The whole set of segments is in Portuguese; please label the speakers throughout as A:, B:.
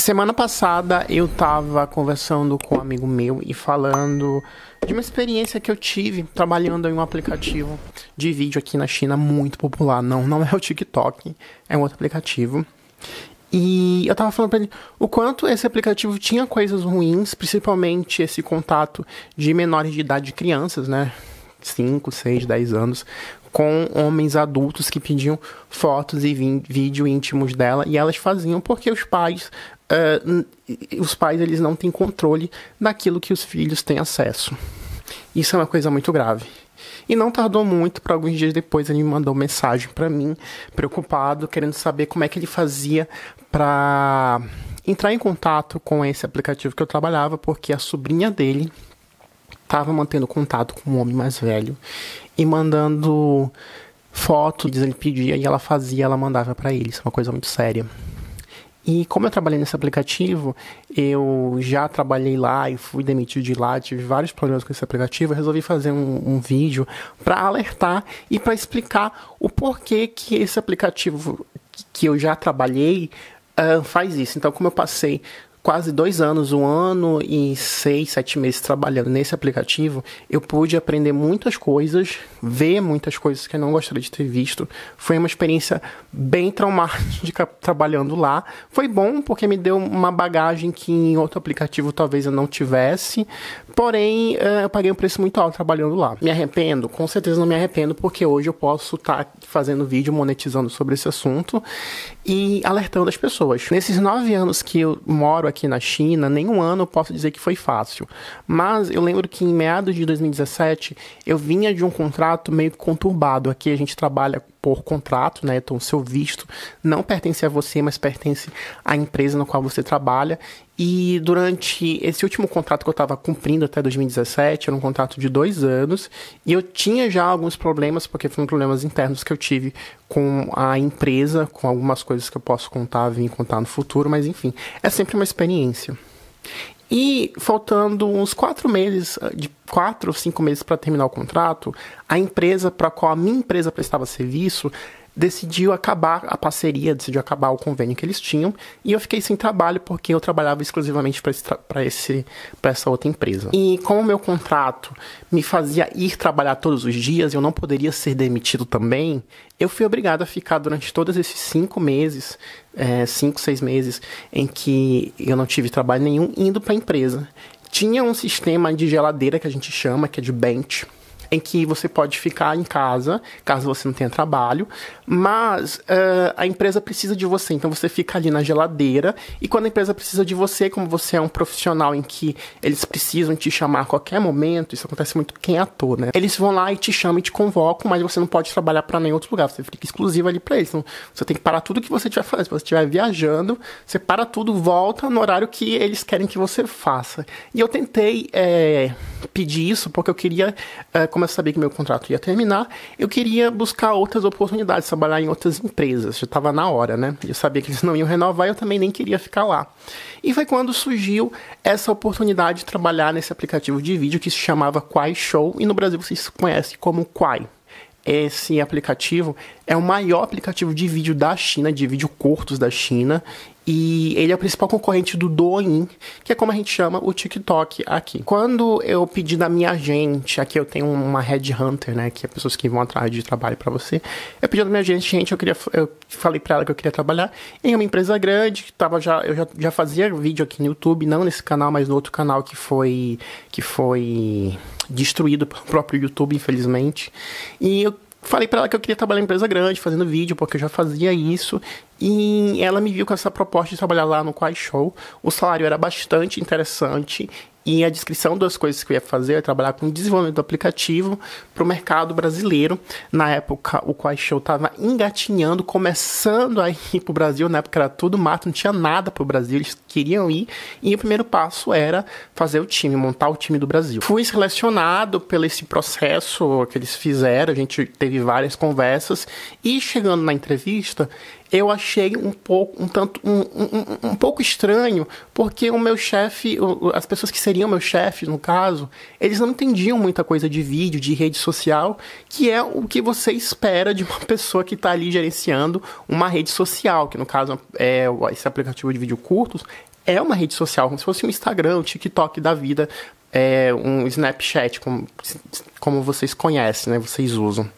A: Semana passada eu tava conversando com um amigo meu e falando de uma experiência que eu tive trabalhando em um aplicativo de vídeo aqui na China muito popular. Não, não é o TikTok, é um outro aplicativo. E eu tava falando pra ele o quanto esse aplicativo tinha coisas ruins, principalmente esse contato de menores de idade de crianças, né? 5, 6, 10 anos com homens adultos que pediam fotos e vídeo íntimos dela e elas faziam porque os pais uh, os pais eles não têm controle daquilo que os filhos têm acesso isso é uma coisa muito grave e não tardou muito para alguns dias depois ele me mandou mensagem para mim preocupado querendo saber como é que ele fazia para entrar em contato com esse aplicativo que eu trabalhava porque a sobrinha dele estava mantendo contato com um homem mais velho e mandando foto, diz ele pedia e ela fazia, ela mandava para ele. Isso é uma coisa muito séria. E como eu trabalhei nesse aplicativo, eu já trabalhei lá e fui demitido de lá, tive vários problemas com esse aplicativo, eu resolvi fazer um, um vídeo para alertar e para explicar o porquê que esse aplicativo que eu já trabalhei uh, faz isso. Então, como eu passei quase dois anos, um ano e seis, sete meses trabalhando nesse aplicativo, eu pude aprender muitas coisas, ver muitas coisas que eu não gostaria de ter visto. Foi uma experiência bem traumática trabalhando lá. Foi bom porque me deu uma bagagem que em outro aplicativo talvez eu não tivesse, porém eh, eu paguei um preço muito alto trabalhando lá. Me arrependo? Com certeza não me arrependo, porque hoje eu posso estar tá fazendo vídeo monetizando sobre esse assunto e alertando as pessoas. Nesses nove anos que eu moro aqui na China, nenhum ano eu posso dizer que foi fácil. Mas eu lembro que em meados de 2017 eu vinha de um contrato meio conturbado. Aqui a gente trabalha por contrato, né? Então, seu visto não pertence a você, mas pertence à empresa na qual você trabalha. E durante esse último contrato que eu estava cumprindo até 2017, era um contrato de dois anos, e eu tinha já alguns problemas, porque foram problemas internos que eu tive com a empresa, com algumas coisas que eu posso contar, vir contar no futuro, mas enfim, é sempre uma experiência. E faltando uns quatro meses, de quatro ou cinco meses para terminar o contrato, a empresa para qual a minha empresa prestava serviço decidiu acabar a parceria, decidiu acabar o convênio que eles tinham, e eu fiquei sem trabalho porque eu trabalhava exclusivamente para esse, pra essa outra empresa. E como o meu contrato me fazia ir trabalhar todos os dias, eu não poderia ser demitido também, eu fui obrigado a ficar durante todos esses cinco meses, é, cinco, seis meses, em que eu não tive trabalho nenhum, indo para a empresa. Tinha um sistema de geladeira que a gente chama, que é de bench, em que você pode ficar em casa, caso você não tenha trabalho, mas uh, a empresa precisa de você, então você fica ali na geladeira, e quando a empresa precisa de você, como você é um profissional em que eles precisam te chamar a qualquer momento, isso acontece muito quem é ator, né? Eles vão lá e te chamam e te convocam, mas você não pode trabalhar para nenhum outro lugar, você fica exclusivo ali para eles. Então, você tem que parar tudo que você estiver fazendo. Se você estiver viajando, você para tudo, volta no horário que eles querem que você faça. E eu tentei é, pedir isso porque eu queria é, como eu sabia que meu contrato ia terminar, eu queria buscar outras oportunidades, trabalhar em outras empresas. Já estava na hora, né? Eu sabia que eles não iam renovar, eu também nem queria ficar lá. E foi quando surgiu essa oportunidade de trabalhar nesse aplicativo de vídeo que se chamava Quai Show e no Brasil vocês conhecem como Quai esse aplicativo é o maior aplicativo de vídeo da China, de vídeo curtos da China, e ele é o principal concorrente do Douyin, que é como a gente chama o TikTok aqui. Quando eu pedi da minha gente, aqui eu tenho uma headhunter, né, que é pessoas que vão atrás de trabalho para você. Eu pedi da minha gente, gente, eu queria eu falei para ela que eu queria trabalhar em uma empresa grande, que tava já eu já, já fazia vídeo aqui no YouTube, não nesse canal, mas no outro canal que foi que foi destruído pelo próprio YouTube, infelizmente. E eu falei para ela que eu queria trabalhar em empresa grande, fazendo vídeo, porque eu já fazia isso. E ela me viu com essa proposta de trabalhar lá no Quai Show. O salário era bastante interessante e a descrição das coisas que eu ia fazer é trabalhar com desenvolvimento do aplicativo para o mercado brasileiro. Na época, o Quai Show estava engatinhando, começando a ir para o Brasil. Na época era tudo mato, não tinha nada para o Brasil, eles queriam ir. E o primeiro passo era fazer o time, montar o time do Brasil. Fui selecionado pelo esse processo que eles fizeram, a gente teve várias conversas. E chegando na entrevista, eu achei um pouco um tanto um, um, um pouco estranho porque o meu chefe as pessoas que seriam meu chefe no caso eles não entendiam muita coisa de vídeo de rede social que é o que você espera de uma pessoa que está ali gerenciando uma rede social que no caso é esse aplicativo de vídeo curtos é uma rede social como se fosse um Instagram um TikTok da vida é, um Snapchat como, como vocês conhecem né vocês usam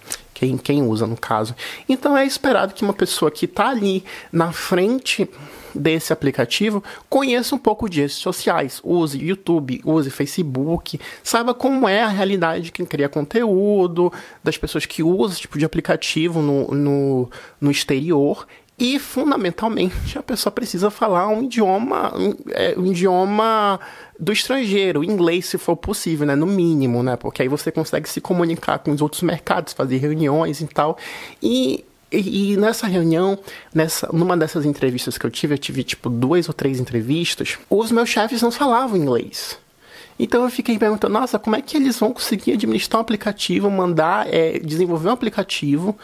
A: quem, quem usa no caso. Então é esperado que uma pessoa que está ali na frente desse aplicativo conheça um pouco de redes sociais, use YouTube, use Facebook, saiba como é a realidade de quem cria conteúdo, das pessoas que usam esse tipo de aplicativo no, no, no exterior e, fundamentalmente, a pessoa precisa falar um idioma, um, é, um idioma do estrangeiro, inglês, se for possível, né? No mínimo, né? Porque aí você consegue se comunicar com os outros mercados, fazer reuniões e tal. E e, e, nessa reunião, nessa, numa dessas entrevistas que eu tive, eu tive tipo duas ou três entrevistas, os meus chefes não falavam inglês. Então eu fiquei perguntando, nossa, como é que eles vão conseguir administrar um aplicativo, mandar, é, desenvolver um aplicativo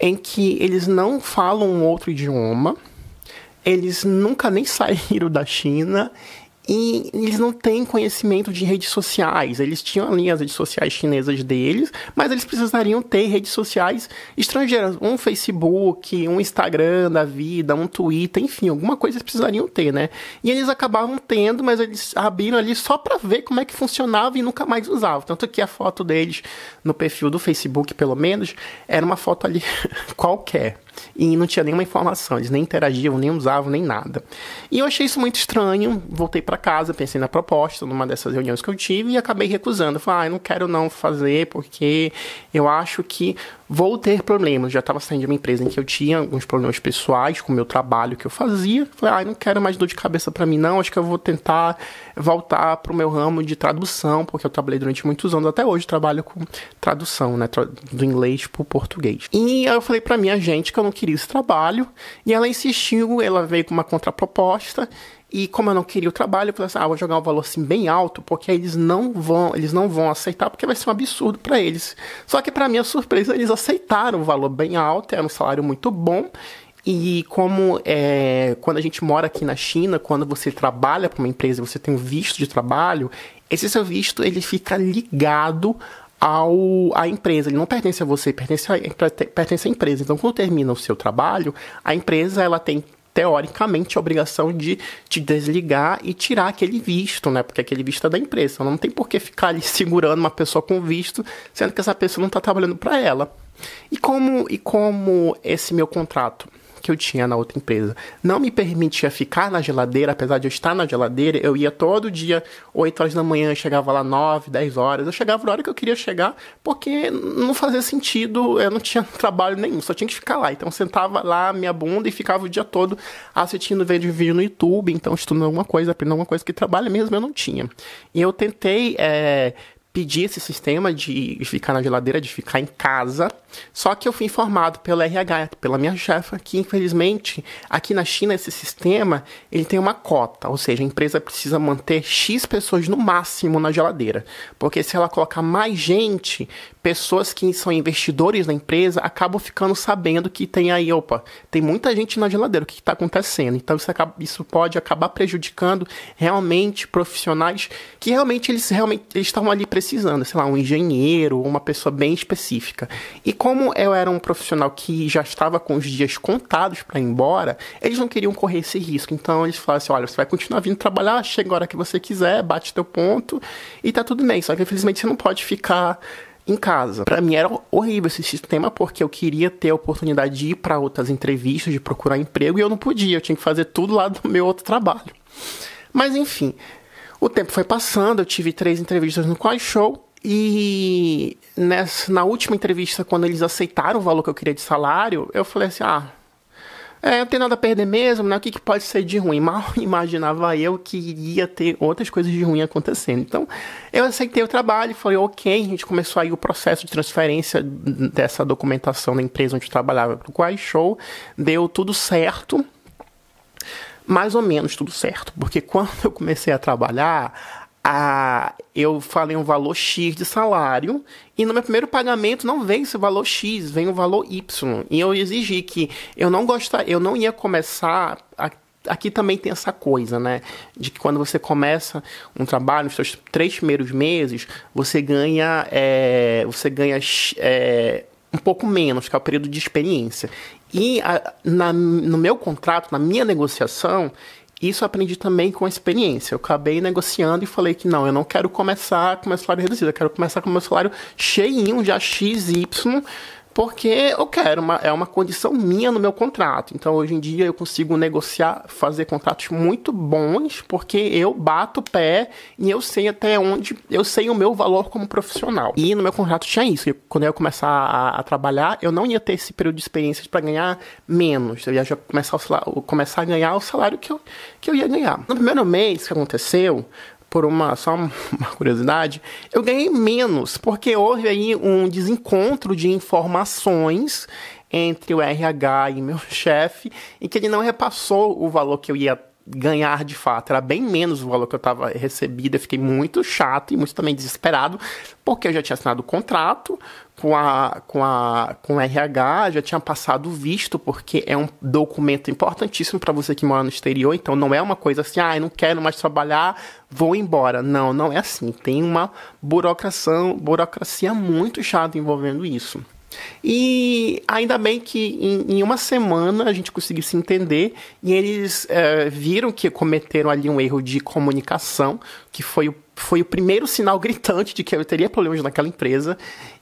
A: em que eles não falam um outro idioma, eles nunca nem saíram da China e eles não têm conhecimento de redes sociais. Eles tinham ali as redes sociais chinesas deles, mas eles precisariam ter redes sociais estrangeiras, um Facebook, um Instagram da vida, um Twitter, enfim, alguma coisa eles precisariam ter, né? E eles acabavam tendo, mas eles abriram ali só para ver como é que funcionava e nunca mais usavam. Tanto que a foto deles no perfil do Facebook, pelo menos, era uma foto ali qualquer e não tinha nenhuma informação, eles nem interagiam, nem usavam, nem nada. E eu achei isso muito estranho, voltei para casa, pensei na proposta, numa dessas reuniões que eu tive e acabei recusando. falei, ah, eu não quero não fazer porque eu acho que vou ter problemas. Já estava saindo de uma empresa em que eu tinha alguns problemas pessoais com o meu trabalho que eu fazia. Falei, ai, ah, não quero mais dor de cabeça para mim, não. Acho que eu vou tentar voltar para o meu ramo de tradução, porque eu trabalhei durante muitos anos, até hoje trabalho com tradução, né? Do inglês para o português. E eu falei para minha gente que eu não queria esse trabalho, e ela insistiu, ela veio com uma contraproposta. E como eu não queria o trabalho, eu falei assim, ah, vou jogar um valor assim bem alto, porque eles não vão, eles não vão aceitar, porque vai ser um absurdo para eles. Só que para minha surpresa, eles aceitaram o um valor bem alto, era um salário muito bom. E como é, quando a gente mora aqui na China, quando você trabalha para uma empresa, você tem um visto de trabalho, esse seu visto ele fica ligado ao, à empresa. Ele não pertence a você, pertence, a, pertence à empresa. Então, quando termina o seu trabalho, a empresa ela tem teoricamente, a obrigação de te desligar e tirar aquele visto, né? Porque aquele visto é da empresa. Não tem por que ficar ali segurando uma pessoa com visto, sendo que essa pessoa não está trabalhando para ela. E como, e como esse meu contrato que eu tinha na outra empresa não me permitia ficar na geladeira, apesar de eu estar na geladeira, eu ia todo dia, 8 horas da manhã, chegava lá 9, 10 horas, eu chegava na hora que eu queria chegar, porque não fazia sentido, eu não tinha trabalho nenhum, só tinha que ficar lá. Então eu sentava lá minha bunda e ficava o dia todo assistindo vendo vídeo no YouTube, então estudando alguma coisa, aprendendo alguma coisa que trabalho mesmo eu não tinha. E eu tentei é, pedi esse sistema de ficar na geladeira, de ficar em casa. Só que eu fui informado pelo RH, pela minha chefa, que infelizmente aqui na China esse sistema ele tem uma cota, ou seja, a empresa precisa manter x pessoas no máximo na geladeira, porque se ela colocar mais gente, pessoas que são investidores na empresa acabam ficando sabendo que tem aí, opa, tem muita gente na geladeira, o que está acontecendo? Então isso, acaba, isso pode acabar prejudicando realmente profissionais que realmente eles realmente estavam ali precisando precisando, sei lá, um engenheiro, uma pessoa bem específica. E como eu era um profissional que já estava com os dias contados para ir embora, eles não queriam correr esse risco. Então eles falaram assim: olha, você vai continuar vindo trabalhar, chega a hora que você quiser, bate teu ponto e tá tudo bem. Só que infelizmente você não pode ficar em casa. Para mim era horrível esse sistema porque eu queria ter a oportunidade de ir para outras entrevistas, de procurar emprego e eu não podia, eu tinha que fazer tudo lá do meu outro trabalho. Mas enfim, o tempo foi passando, eu tive três entrevistas no Quai Show. E nessa, na última entrevista, quando eles aceitaram o valor que eu queria de salário, eu falei assim: ah, é, não tem nada a perder mesmo, né? O que, que pode ser de ruim? Mal imaginava eu que iria ter outras coisas de ruim acontecendo. Então, eu aceitei o trabalho, falei, ok, a gente começou aí o processo de transferência dessa documentação da empresa onde eu trabalhava para o Show, deu tudo certo mais ou menos tudo certo, porque quando eu comecei a trabalhar, a, eu falei um valor X de salário e no meu primeiro pagamento não vem esse valor X, vem o valor Y. E eu exigi que eu não gostar, eu não ia começar a aqui também tem essa coisa, né? De que quando você começa um trabalho, nos seus três primeiros meses, você ganha, é, você ganha é, um pouco menos, que é o período de experiência. E a, na, no meu contrato, na minha negociação, isso aprendi também com a experiência. Eu acabei negociando e falei que não, eu não quero começar com meu salário reduzido, eu quero começar com meu salário cheinho, já X, Y, porque eu quero, uma, é uma condição minha no meu contrato. Então hoje em dia eu consigo negociar, fazer contratos muito bons, porque eu bato o pé e eu sei até onde, eu sei o meu valor como profissional. E no meu contrato tinha isso, quando eu começar a, a trabalhar, eu não ia ter esse período de experiências para ganhar menos, eu ia já começar, salário, começar a ganhar o salário que eu, que eu ia ganhar. No primeiro mês que aconteceu, por uma só uma curiosidade, eu ganhei menos porque houve aí um desencontro de informações entre o RH e meu chefe e que ele não repassou o valor que eu ia ganhar de fato. Era bem menos o valor que eu estava recebida. Eu fiquei muito chato e muito também desesperado, porque eu já tinha assinado o contrato com a, com a com o RH, já tinha passado o visto, porque é um documento importantíssimo para você que mora no exterior. Então não é uma coisa assim, ah, eu não quero mais trabalhar, vou embora. Não, não é assim. Tem uma burocracia, burocracia muito chata envolvendo isso. E ainda bem que em, em uma semana a gente conseguiu se entender e eles é, viram que cometeram ali um erro de comunicação, que foi o foi o primeiro sinal gritante de que eu teria problemas naquela empresa.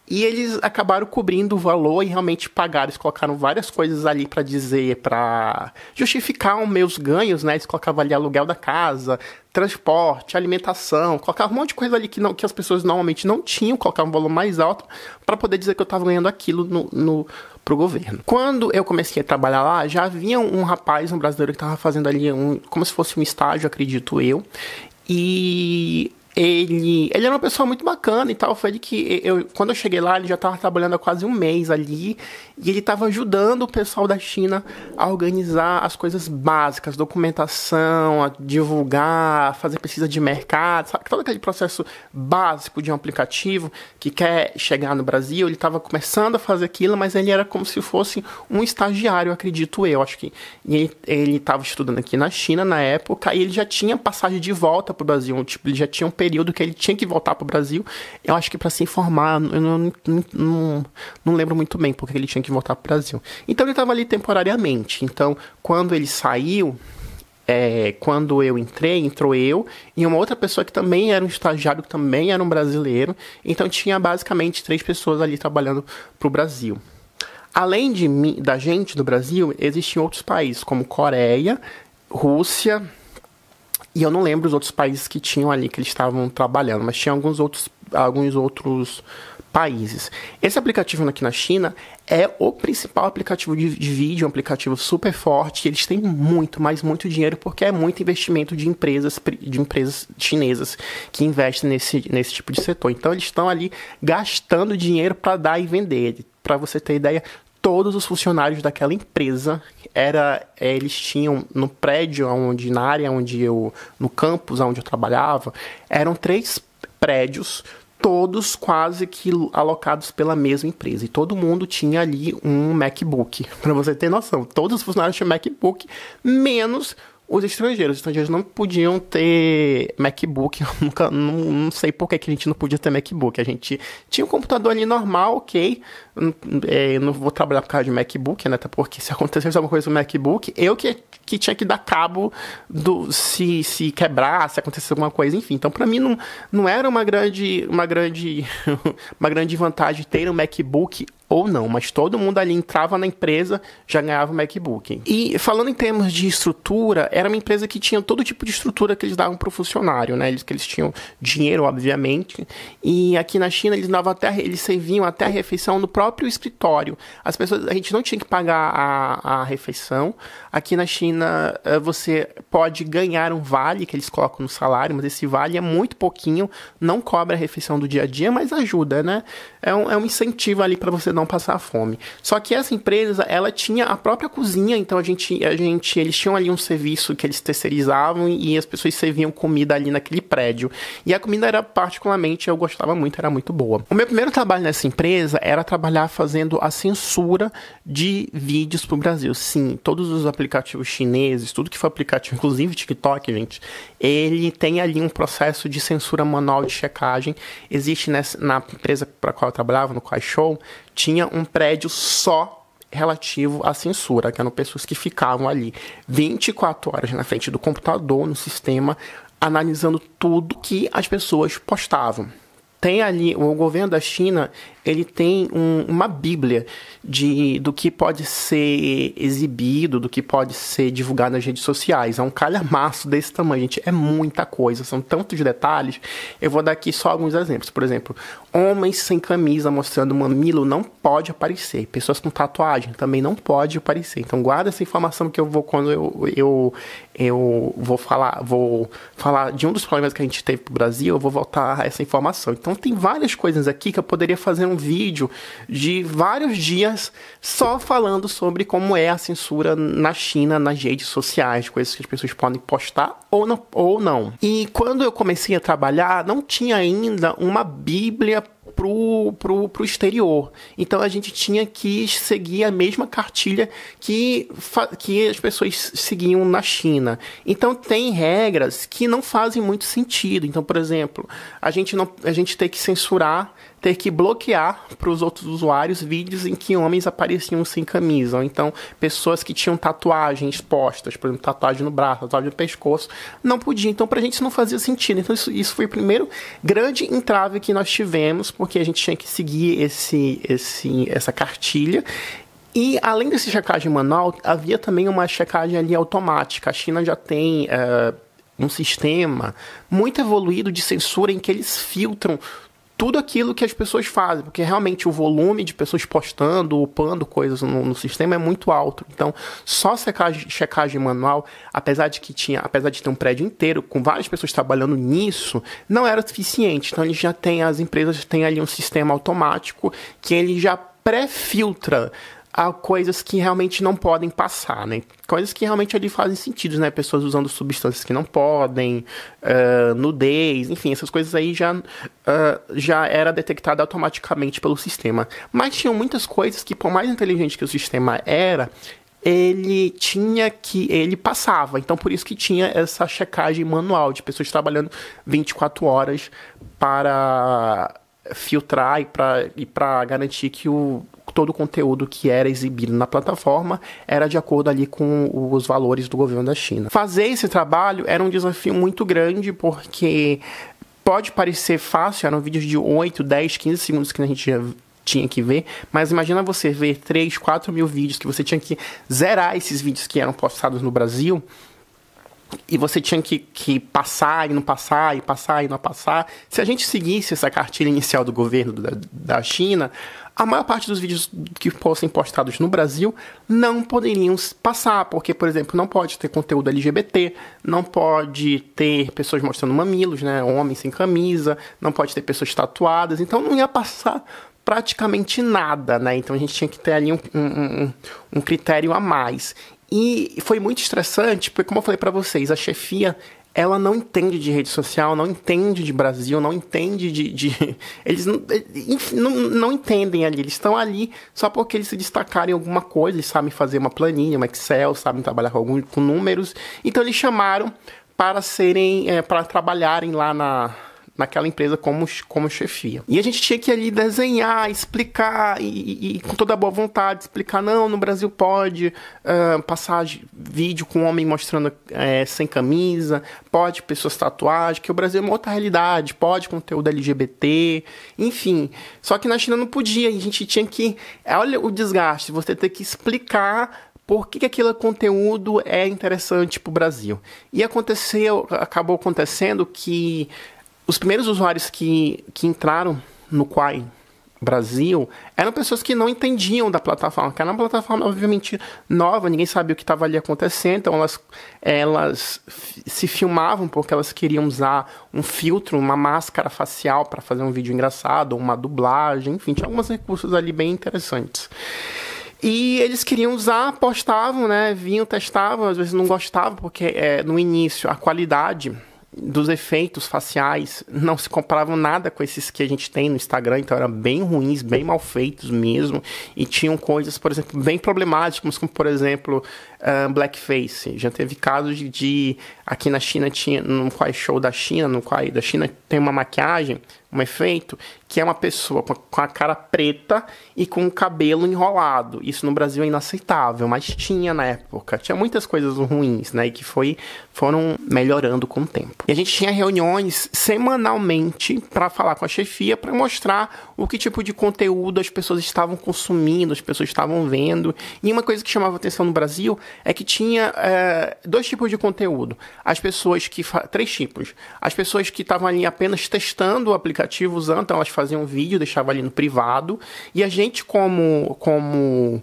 A: E eles acabaram cobrindo o valor e realmente pagaram. Eles colocaram várias coisas ali para dizer, para justificar os meus ganhos, né? Eles colocavam ali aluguel da casa, transporte, alimentação, colocavam um monte de coisa ali que, não, que as pessoas normalmente não tinham, colocavam um valor mais alto para poder dizer que eu estava ganhando aquilo no, no governo. Quando eu comecei a trabalhar lá, já havia um rapaz, um brasileiro, que estava fazendo ali um, como se fosse um estágio, acredito eu. E ele, ele era uma pessoa muito bacana e tal. Foi de que eu, quando eu cheguei lá, ele já estava trabalhando há quase um mês ali e ele estava ajudando o pessoal da China a organizar as coisas básicas, documentação, a divulgar, a fazer pesquisa de mercado, sabe? todo aquele processo básico de um aplicativo que quer chegar no Brasil. Ele estava começando a fazer aquilo, mas ele era como se fosse um estagiário, acredito eu. Acho que ele estava estudando aqui na China na época e ele já tinha passagem de volta para o Brasil, tipo, ele já tinha um período que ele tinha que voltar para o Brasil. Eu acho que para se informar, eu não, não, não, não lembro muito bem porque ele tinha que que voltar para o Brasil. Então ele estava ali temporariamente. Então, quando ele saiu, é, quando eu entrei, entrou eu e uma outra pessoa que também era um estagiário, que também era um brasileiro. Então tinha basicamente três pessoas ali trabalhando para o Brasil. Além de mim, da gente do Brasil, existiam outros países, como Coreia, Rússia, e eu não lembro os outros países que tinham ali que eles estavam trabalhando, mas tinha alguns outros, alguns outros países. Esse aplicativo aqui na China é o principal aplicativo de, de vídeo, um aplicativo super forte. Eles têm muito, mas muito dinheiro porque é muito investimento de empresas, de empresas chinesas que investem nesse, nesse tipo de setor. Então eles estão ali gastando dinheiro para dar e vender. Para você ter ideia, todos os funcionários daquela empresa era é, eles tinham no prédio onde na área onde eu no campus onde eu trabalhava eram três prédios todos quase que alocados pela mesma empresa. E todo mundo tinha ali um MacBook. Para você ter noção, todos os funcionários tinham MacBook, menos os estrangeiros. Os estrangeiros não podiam ter MacBook. nunca, não, não sei por que, a gente não podia ter MacBook. A gente tinha um computador ali normal, ok. É, não vou trabalhar por causa de MacBook, né? Até porque se acontecesse alguma coisa no MacBook, eu que que tinha que dar cabo do se, se quebrar, se acontecesse alguma coisa, enfim. Então, para mim não, não era uma grande uma grande uma grande vantagem ter um MacBook ou não, mas todo mundo ali entrava na empresa, já ganhava o MacBook. E falando em termos de estrutura, era uma empresa que tinha todo tipo de estrutura que eles davam para o funcionário, né? Eles que eles tinham dinheiro, obviamente. E aqui na China eles davam até eles serviam até a refeição no próprio escritório. As pessoas, a gente não tinha que pagar a, a refeição. Aqui na China, eh, você pode ganhar um vale que eles colocam no salário, mas esse vale é muito pouquinho, não cobra a refeição do dia a dia, mas ajuda, né? É um, é um incentivo ali para você não passar fome. Só que essa empresa, ela tinha a própria cozinha, então a gente, a gente, eles tinham ali um serviço que eles terceirizavam e as pessoas serviam comida ali naquele prédio. E a comida era particularmente, eu gostava muito, era muito boa. O meu primeiro trabalho nessa empresa era trabalhar fazendo a censura de vídeos para o Brasil. Sim, todos os aplicativos aplicativos chineses, tudo que for aplicativo, inclusive TikTok, gente, ele tem ali um processo de censura manual de checagem. Existe nessa, na empresa para qual eu trabalhava, no Quaishow, tinha um prédio só relativo à censura, que eram pessoas que ficavam ali 24 horas na frente do computador, no sistema, analisando tudo que as pessoas postavam tem ali o governo da China ele tem um, uma bíblia de, do que pode ser exibido, do que pode ser divulgado nas redes sociais. É um calhamaço desse tamanho, gente. É muita coisa, são tantos detalhes. Eu vou dar aqui só alguns exemplos. Por exemplo, homens sem camisa mostrando mamilo não pode aparecer. Pessoas com tatuagem também não pode aparecer. Então guarda essa informação que eu vou quando eu, eu, eu vou falar, vou falar de um dos problemas que a gente teve pro Brasil, eu vou voltar a essa informação. Então tem várias coisas aqui que eu poderia fazer um um vídeo de vários dias só falando sobre como é a censura na China, nas redes sociais, coisas que as pessoas podem postar ou não. Ou não. E quando eu comecei a trabalhar, não tinha ainda uma bíblia pro, pro, pro exterior. Então a gente tinha que seguir a mesma cartilha que, que as pessoas seguiam na China. Então tem regras que não fazem muito sentido. Então, por exemplo, a gente, não, a gente tem que censurar ter que bloquear para os outros usuários vídeos em que homens apareciam sem camisa, ou então pessoas que tinham tatuagens postas, por exemplo, tatuagem no braço, tatuagem no pescoço, não podia. Então, para a gente isso não fazia sentido. Então, isso, isso foi o primeiro grande entrave que nós tivemos, porque a gente tinha que seguir esse, esse, essa cartilha. E além desse checagem manual, havia também uma checagem ali automática. A China já tem uh, um sistema muito evoluído de censura em que eles filtram tudo aquilo que as pessoas fazem, porque realmente o volume de pessoas postando, upando coisas no, no sistema é muito alto. Então, só checagem, checagem, manual, apesar de que tinha, apesar de ter um prédio inteiro com várias pessoas trabalhando nisso, não era suficiente. Então, eles já têm as empresas têm ali um sistema automático que ele já pré-filtra a coisas que realmente não podem passar, né? Coisas que realmente ali fazem sentido, né? Pessoas usando substâncias que não podem, uh, nudez, enfim, essas coisas aí já, uh, já era detectada automaticamente pelo sistema. Mas tinham muitas coisas que, por mais inteligente que o sistema era, ele tinha que ele passava. Então por isso que tinha essa checagem manual de pessoas trabalhando 24 horas para filtrar e para garantir que o, todo o conteúdo que era exibido na plataforma era de acordo ali com os valores do governo da China. Fazer esse trabalho era um desafio muito grande porque pode parecer fácil, eram vídeos de 8, 10, 15 segundos que a gente já tinha que ver, mas imagina você ver 3, 4 mil vídeos que você tinha que zerar esses vídeos que eram postados no Brasil e você tinha que, que passar e não passar, e passar e não passar. Se a gente seguisse essa cartilha inicial do governo da, da China, a maior parte dos vídeos que fossem postados no Brasil não poderiam passar, porque, por exemplo, não pode ter conteúdo LGBT, não pode ter pessoas mostrando mamilos, né, homens sem camisa, não pode ter pessoas tatuadas, então não ia passar praticamente nada, né? Então a gente tinha que ter ali um, um, um, um critério a mais. E foi muito estressante, porque como eu falei para vocês, a chefia ela não entende de rede social, não entende de Brasil, não entende de. de eles não, eh, não, não, entendem ali. Eles estão ali só porque eles se destacarem em alguma coisa, eles sabem fazer uma planilha, um Excel, sabem trabalhar com, algum, com números. Então eles chamaram para serem. É, para trabalharem lá na, naquela empresa como, como chefia. E a gente tinha que ali desenhar, explicar e, e, e com toda boa vontade explicar, não, no Brasil pode uh, passar vídeo com homem mostrando é, sem camisa, pode pessoas tatuagem, que o Brasil é uma outra realidade, pode conteúdo LGBT, enfim. Só que na China não podia, a gente tinha que, olha o desgaste, você ter que explicar por que, que aquele conteúdo é interessante para o Brasil. E aconteceu, acabou acontecendo que os primeiros usuários que, que entraram no Quai Brasil eram pessoas que não entendiam da plataforma, que era uma plataforma obviamente nova, ninguém sabia o que estava ali acontecendo, então elas, elas se filmavam porque elas queriam usar um filtro, uma máscara facial para fazer um vídeo engraçado, uma dublagem, enfim, tinha alguns recursos ali bem interessantes. E eles queriam usar, postavam, né? Vinham, testavam, às vezes não gostavam, porque é, no início a qualidade dos efeitos faciais não se comparavam nada com esses que a gente tem no Instagram, então eram bem ruins, bem mal feitos mesmo, e tinham coisas, por exemplo, bem problemáticas, como por exemplo, uh, blackface. Já teve casos de, aqui na China tinha no Quai show da China, no qual da China tem uma maquiagem, um efeito que é uma pessoa com a cara preta e com o cabelo enrolado. Isso no Brasil é inaceitável, mas tinha na época. Tinha muitas coisas ruins, né, e que foi foram melhorando com o tempo. E a gente tinha reuniões semanalmente para falar com a chefia para mostrar o que tipo de conteúdo as pessoas estavam consumindo, as pessoas estavam vendo. E uma coisa que chamava atenção no Brasil é que tinha é, dois tipos de conteúdo. As pessoas que. Três tipos. As pessoas que estavam ali apenas testando o aplicativo, usando, então elas faziam um vídeo, deixavam ali no privado. E a gente, como. como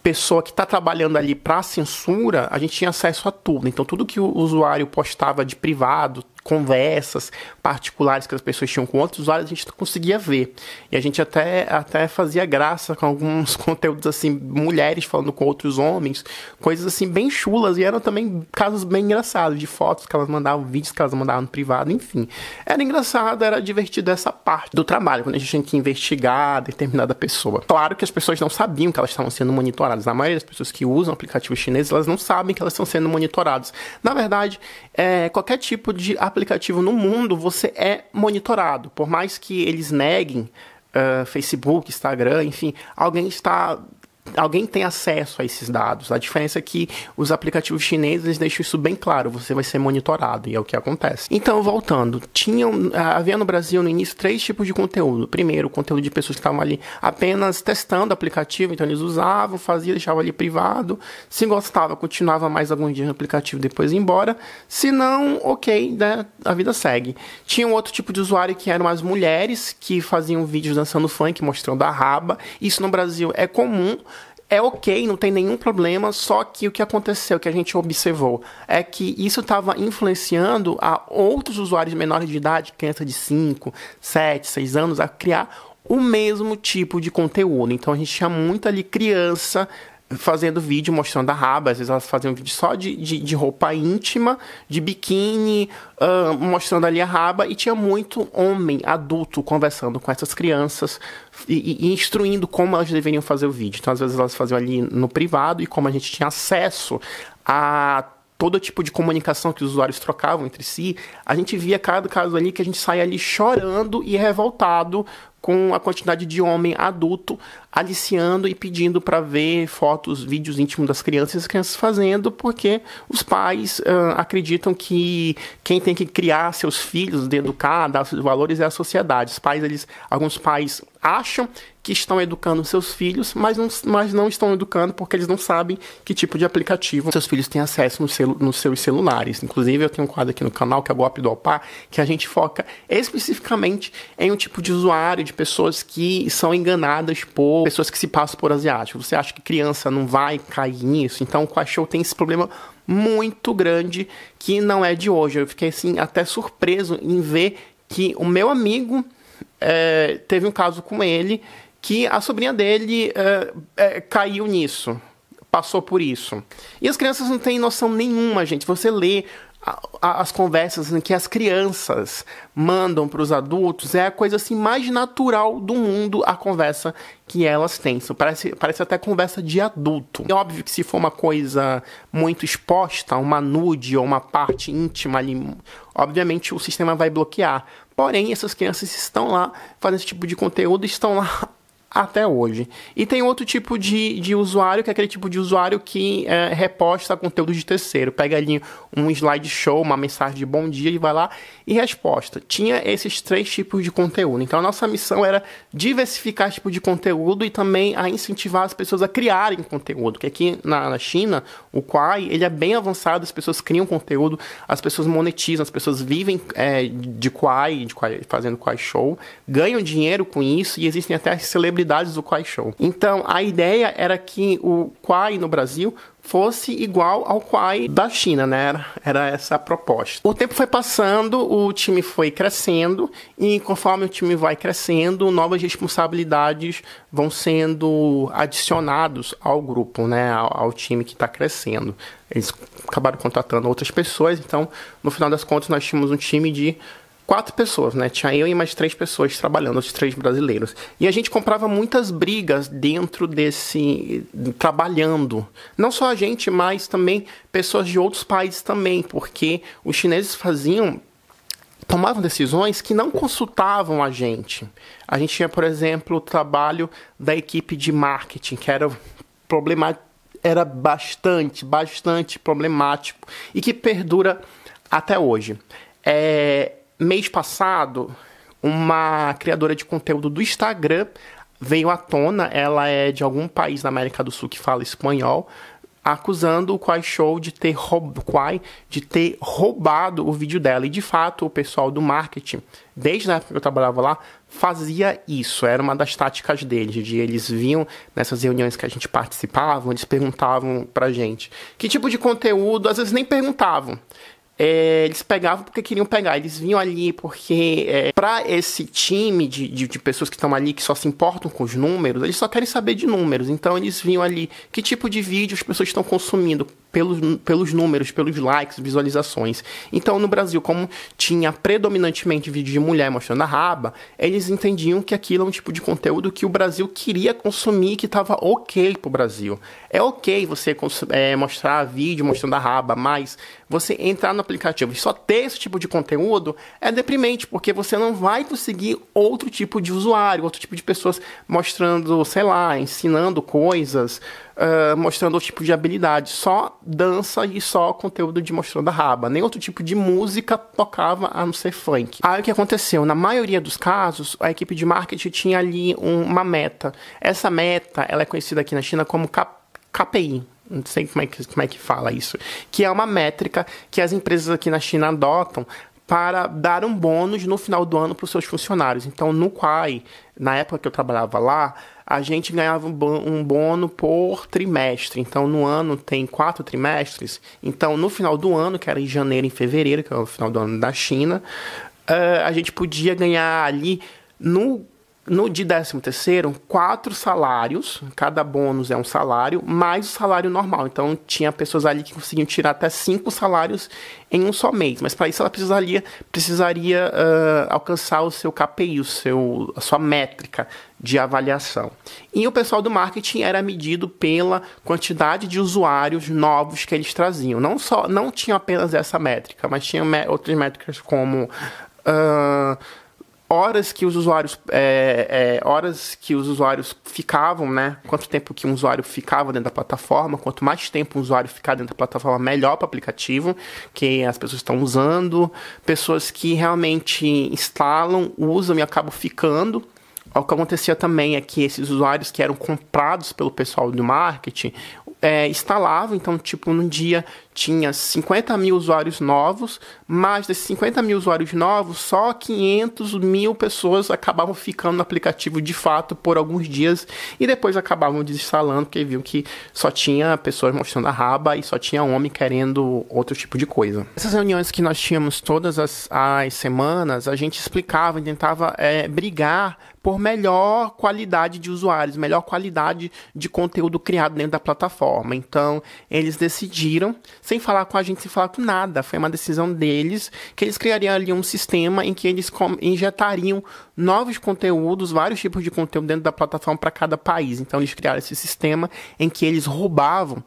A: pessoa que está trabalhando ali para censura, a gente tinha acesso a tudo. Então, tudo que o usuário postava de privado, conversas particulares que as pessoas tinham com outros usuários, a gente conseguia ver. E a gente até, até fazia graça com alguns conteúdos assim, mulheres falando com outros homens, coisas assim bem chulas, e eram também casos bem engraçados, de fotos que elas mandavam, vídeos que elas mandavam no privado, enfim. Era engraçado, era divertido essa parte do trabalho, quando a gente tinha que investigar determinada pessoa. Claro que as pessoas não sabiam que elas estavam sendo monitoradas. A maioria das pessoas que usam aplicativos chineses, elas não sabem que elas estão sendo monitoradas. Na verdade, é, qualquer tipo de aplicativo aplicativo no mundo, você é monitorado. Por mais que eles neguem uh, Facebook, Instagram, enfim, alguém está alguém tem acesso a esses dados. A diferença é que os aplicativos chineses deixam isso bem claro, você vai ser monitorado, e é o que acontece. Então, voltando, tinham, ah, havia no Brasil no início três tipos de conteúdo. Primeiro, o conteúdo de pessoas que estavam ali apenas testando o aplicativo, então eles usavam, faziam, deixavam ali privado. Se gostava, continuava mais alguns dias no aplicativo, depois ia embora. Se não, ok, né? a vida segue. Tinha um outro tipo de usuário que eram as mulheres que faziam vídeos dançando funk, mostrando a raba. Isso no Brasil é comum, é ok, não tem nenhum problema, só que o que aconteceu, que a gente observou, é que isso estava influenciando a outros usuários menores de idade, crianças de 5, 7, 6 anos, a criar o mesmo tipo de conteúdo. Então a gente tinha muita ali criança fazendo vídeo mostrando a raba, às vezes elas faziam vídeo só de, de, de roupa íntima, de biquíni, uh, mostrando ali a raba, e tinha muito homem adulto conversando com essas crianças e, e, instruindo como elas deveriam fazer o vídeo. Então, às vezes elas faziam ali no privado, e como a gente tinha acesso a todo tipo de comunicação que os usuários trocavam entre si, a gente via cada caso ali que a gente saía ali chorando e revoltado com a quantidade de homem adulto aliciando e pedindo para ver fotos, vídeos íntimos das crianças e as crianças fazendo, porque os pais uh, acreditam que quem tem que criar seus filhos, educar, dar seus valores é a sociedade. Os pais, eles, alguns pais acham que estão educando seus filhos, mas não, mas não estão educando porque eles não sabem que tipo de aplicativo seus filhos têm acesso no celu, nos seus celulares. Inclusive, eu tenho um quadro aqui no canal que é o Golpe do Alpar, que a gente foca especificamente em um tipo de usuário, de pessoas que são enganadas por pessoas que se passam por asiáticos. Você acha que criança não vai cair nisso? Então, o Quaishow tem esse problema muito grande que não é de hoje. Eu fiquei assim até surpreso em ver que o meu amigo é, teve um caso com ele que a sobrinha dele eh, eh, caiu nisso, passou por isso. E as crianças não têm noção nenhuma, gente. Você lê as conversas que as crianças mandam para os adultos é a coisa assim mais natural do mundo a conversa que elas têm. parece, parece até conversa de adulto. É óbvio que se for uma coisa muito exposta, uma nude ou uma parte íntima ali, obviamente o sistema vai bloquear. Porém, essas crianças estão lá fazendo esse tipo de conteúdo, estão lá até hoje. E tem outro tipo de, de usuário, que é aquele tipo de usuário que é, reposta conteúdo de terceiro. Pega ali um slideshow, uma mensagem de bom dia e vai lá e resposta. Tinha esses três tipos de conteúdo. Então a nossa missão era diversificar esse tipo de conteúdo e também a incentivar as pessoas a criarem conteúdo. Que aqui na, na China, o Quai, ele é bem avançado, as pessoas criam conteúdo, as pessoas monetizam, as pessoas vivem é, de Quai, de Quai, fazendo Quai Show, ganham dinheiro com isso e existem até as celebridades possibilidades do Quai Show. Então, a ideia era que o Quai no Brasil fosse igual ao Quai da China, né? Era, era, essa a proposta. O tempo foi passando, o time foi crescendo e conforme o time vai crescendo, novas responsabilidades vão sendo adicionados ao grupo, né? Ao, ao time que está crescendo. Eles acabaram contratando outras pessoas, então no final das contas nós tínhamos um time de quatro pessoas, né? Tinha eu e mais três pessoas trabalhando, os três brasileiros. E a gente comprava muitas brigas dentro desse. trabalhando. Não só a gente, mas também pessoas de outros países também, porque os chineses faziam tomavam decisões que não consultavam a gente. A gente tinha, por exemplo, o trabalho da equipe de marketing, que era problemático, era bastante, bastante problemático e que perdura até hoje. É, mês passado, uma criadora de conteúdo do Instagram veio à tona, ela é de algum país da América do Sul que fala espanhol, acusando o Quai Show de ter, roub... Quai, de ter roubado o vídeo dela. E de fato, o pessoal do marketing, desde a época que eu trabalhava lá, fazia isso. Era uma das táticas deles, de eles vinham nessas reuniões que a gente participava, eles perguntavam pra gente que tipo de conteúdo, às vezes nem perguntavam é, eles pegavam porque queriam pegar, eles vinham ali porque é, para esse time de, de, de pessoas que estão ali que só se importam com os números, eles só querem saber de números. Então eles vinham ali que tipo de vídeo as pessoas estão consumindo, pelos, pelos números, pelos likes, visualizações. Então, no Brasil, como tinha predominantemente vídeo de mulher mostrando a raba, eles entendiam que aquilo é um tipo de conteúdo que o Brasil queria consumir, que estava ok pro Brasil. É ok você é, mostrar vídeo mostrando a raba, mas você entrar no aplicativo e só ter esse tipo de conteúdo é deprimente, porque você não vai conseguir outro tipo de usuário, outro tipo de pessoas mostrando, sei lá, ensinando coisas, uh, mostrando outro tipo de habilidade. Só dança e só conteúdo de mostrando a raba. Nem outro tipo de música tocava a não ser funk. Aí o que aconteceu? Na maioria dos casos, a equipe de marketing tinha ali um, uma meta. Essa meta, ela é conhecida aqui na China como KPI, não sei como é, que, como é que fala isso, que é uma métrica que as empresas aqui na China adotam para dar um bônus no final do ano para os seus funcionários. Então, no Quai, na época que eu trabalhava lá, a gente ganhava um bônus por trimestre. Então, no ano tem quatro trimestres. Então, no final do ano, que era em janeiro e fevereiro, que é o final do ano da China, uh, a gente podia ganhar ali no no de 13 terceiro, quatro salários, cada bônus é um salário, mais o salário normal. Então tinha pessoas ali que conseguiam tirar até cinco salários em um só mês. Mas para isso ela precisaria, precisaria uh, alcançar o seu KPI, o seu, a sua métrica de avaliação. E o pessoal do marketing era medido pela quantidade de usuários novos que eles traziam. Não só não tinha apenas essa métrica, mas tinha outras métricas como. Uh, horas que os usuários é, é, horas que os usuários ficavam, né? Quanto tempo que um usuário ficava dentro da plataforma, quanto mais tempo um usuário ficar dentro da plataforma, melhor para o aplicativo que as pessoas estão usando, pessoas que realmente instalam, usam e acabam ficando o que acontecia também é que esses usuários que eram comprados pelo pessoal do marketing é, instalavam, então, tipo, num dia tinha 50 mil usuários novos, mas desses 50 mil usuários novos, só 500 mil pessoas acabavam ficando no aplicativo de fato por alguns dias e depois acabavam desinstalando porque viam que só tinha pessoas mostrando a raba e só tinha homem querendo outro tipo de coisa. Essas reuniões que nós tínhamos todas as, as semanas, a gente explicava, tentava é, brigar por melhor qualidade de usuários, melhor qualidade de conteúdo criado dentro da plataforma. Então, eles decidiram, sem falar com a gente, sem falar com nada, foi uma decisão deles, que eles criariam ali um sistema em que eles injetariam novos conteúdos, vários tipos de conteúdo dentro da plataforma para cada país. Então, eles criaram esse sistema em que eles roubavam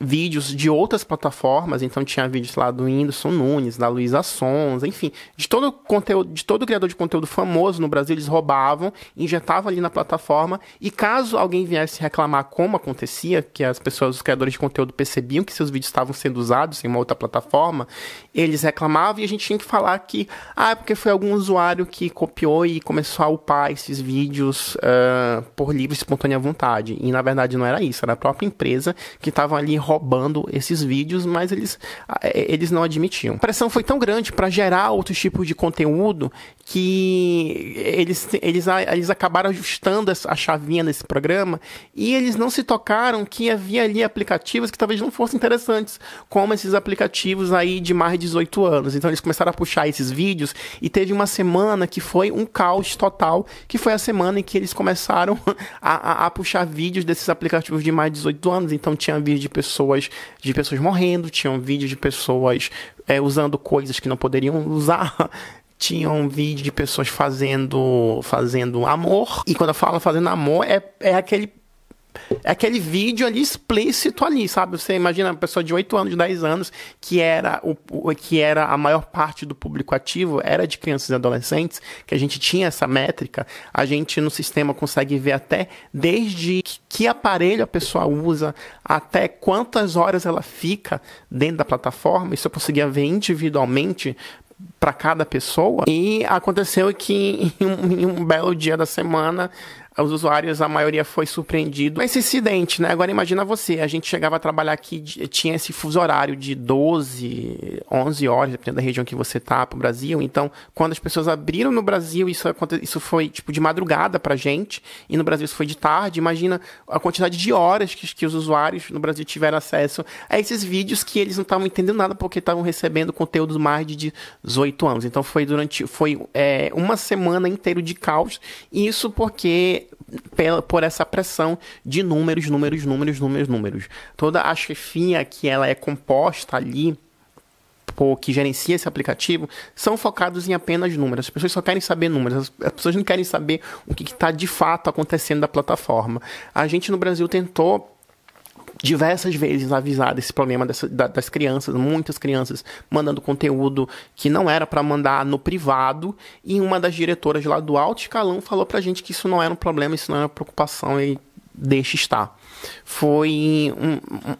A: vídeos de outras plataformas, então tinha vídeos lá do Whindersson Nunes, da Luísa Sons, enfim, de todo conteúdo, de todo criador de conteúdo famoso no Brasil, eles roubavam, injetavam ali na plataforma, e caso alguém viesse reclamar como acontecia, que as pessoas, os criadores de conteúdo percebiam que seus vídeos estavam sendo usados em uma outra plataforma, eles reclamavam e a gente tinha que falar que, ah, é porque foi algum usuário que copiou e começou a upar esses vídeos uh, por livre e espontânea vontade, e na verdade não era isso, era a própria empresa que estava ali roubando esses vídeos, mas eles, é, eles não admitiam. A pressão foi tão grande para gerar outros tipos de conteúdo que eles, eles, eles acabaram ajustando a chavinha nesse programa e eles não se tocaram que havia ali aplicativos que talvez não fossem interessantes, como esses aplicativos aí de mais de 18 anos. Então eles começaram a puxar esses vídeos e teve uma semana que foi um caos total, que foi a semana em que eles começaram a, a, a puxar vídeos desses aplicativos de mais de 18 anos. Então tinha vídeo de pessoas pessoas, de pessoas morrendo, tinham vídeo de pessoas é, usando coisas que não poderiam usar. tinham vídeo de pessoas fazendo fazendo amor. E quando eu falo fazendo amor, é, é aquele é aquele vídeo ali explícito ali, sabe? Você imagina uma pessoa de 8 anos, 10 anos, que era, o, o, que era a maior parte do público ativo, era de crianças e adolescentes, que a gente tinha essa métrica, a gente no sistema consegue ver até desde que, que aparelho a pessoa usa, até quantas horas ela fica dentro da plataforma, isso eu conseguia ver individualmente para cada pessoa. E aconteceu que em um, em um belo dia da semana os usuários, a maioria foi surpreendido com esse incidente, né? Agora imagina você, a gente chegava a trabalhar aqui, tinha esse fuso horário de 12, 11 horas, dependendo da região que você tá pro Brasil. Então, quando as pessoas abriram no Brasil, isso, isso foi tipo de madrugada pra gente, e no Brasil isso foi de tarde. Imagina a quantidade de horas que, que os usuários no Brasil tiveram acesso a esses vídeos que eles não estavam entendendo nada porque estavam recebendo conteúdo mais de 18 anos. Então foi durante. Foi é, uma semana inteira de caos. Isso porque por essa pressão de números, números, números, números, números. Toda a chefia que ela é composta ali que gerencia esse aplicativo são focados em apenas números. As pessoas só querem saber números, as pessoas não querem saber o que está de fato acontecendo na plataforma. A gente no Brasil tentou diversas vezes avisado esse problema dessa, da, das crianças, muitas crianças mandando conteúdo que não era para mandar no privado, e uma das diretoras lá do alto escalão falou pra gente que isso não era um problema, isso não era preocupação e deixa estar. Foi um,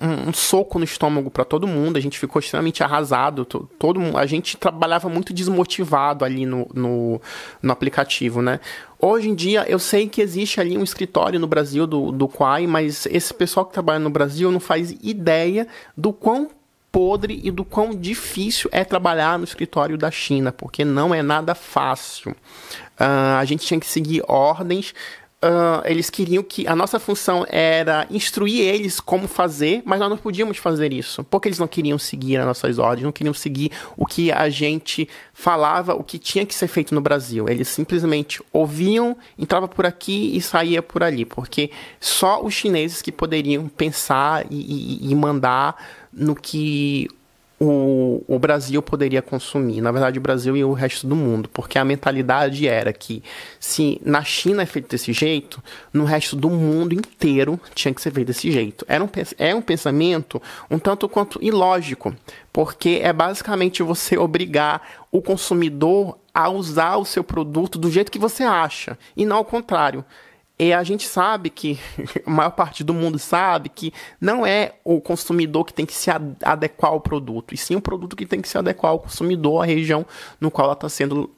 A: um, um soco no estômago para todo mundo, a gente ficou extremamente arrasado, todo mundo a gente trabalhava muito desmotivado ali no, no, no aplicativo, né? Hoje em dia, eu sei que existe ali um escritório no Brasil do, do Quai, mas esse pessoal que trabalha no Brasil não faz ideia do quão podre e do quão difícil é trabalhar no escritório da China, porque não é nada fácil. Uh, a gente tinha que seguir ordens Uh, eles queriam que a nossa função era instruir eles como fazer, mas nós não podíamos fazer isso, porque eles não queriam seguir as nossas ordens, não queriam seguir o que a gente falava, o que tinha que ser feito no Brasil. Eles simplesmente ouviam, entrava por aqui e saía por ali, porque só os chineses que poderiam pensar e, e, e mandar no que o, o Brasil poderia consumir, na verdade, o Brasil e o resto do mundo, porque a mentalidade era que se na China é feito desse jeito, no resto do mundo inteiro tinha que ser feito desse jeito. Era um, é um pensamento um tanto quanto ilógico, porque é basicamente você obrigar o consumidor a usar o seu produto do jeito que você acha, e não ao contrário. E a gente sabe que, a maior parte do mundo sabe que não é o consumidor que tem que se adequar ao produto, e sim o produto que tem que se adequar ao consumidor, à região no qual ela está sendo,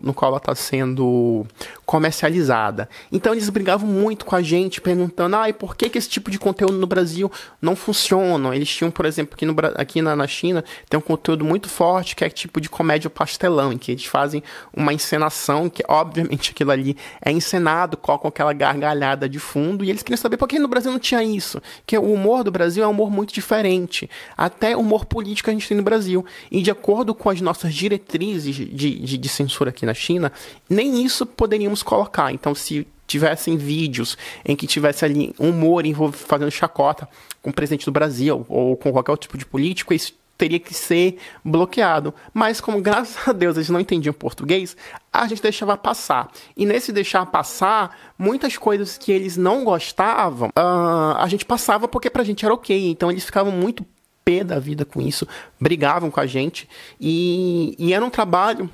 A: no qual ela tá sendo comercializada. Então eles brigavam muito com a gente, perguntando, ah, e por que, que esse tipo de conteúdo no Brasil não funciona? Eles tinham, por exemplo, aqui, no, aqui na, na China, tem um conteúdo muito forte que é tipo de comédia pastelão, em que eles fazem uma encenação, que obviamente aquilo ali é encenado, colocam aquela gargalhada de fundo, e eles queriam saber por que no Brasil não tinha isso. Que o humor do Brasil é um humor muito diferente. Até humor político a gente tem no Brasil. E de acordo com as nossas diretrizes de, de, de censura aqui na China, nem isso poderíamos colocar. Então, se tivessem vídeos em que tivesse ali humor fazendo chacota com o presidente do Brasil ou com qualquer outro tipo de político, isso teria que ser bloqueado. Mas como graças a Deus eles não entendiam português, a gente deixava passar. E nesse deixar passar, muitas coisas que eles não gostavam, uh, a gente passava porque pra gente era ok. Então eles ficavam muito pé da vida com isso, brigavam com a gente. E, e era um trabalho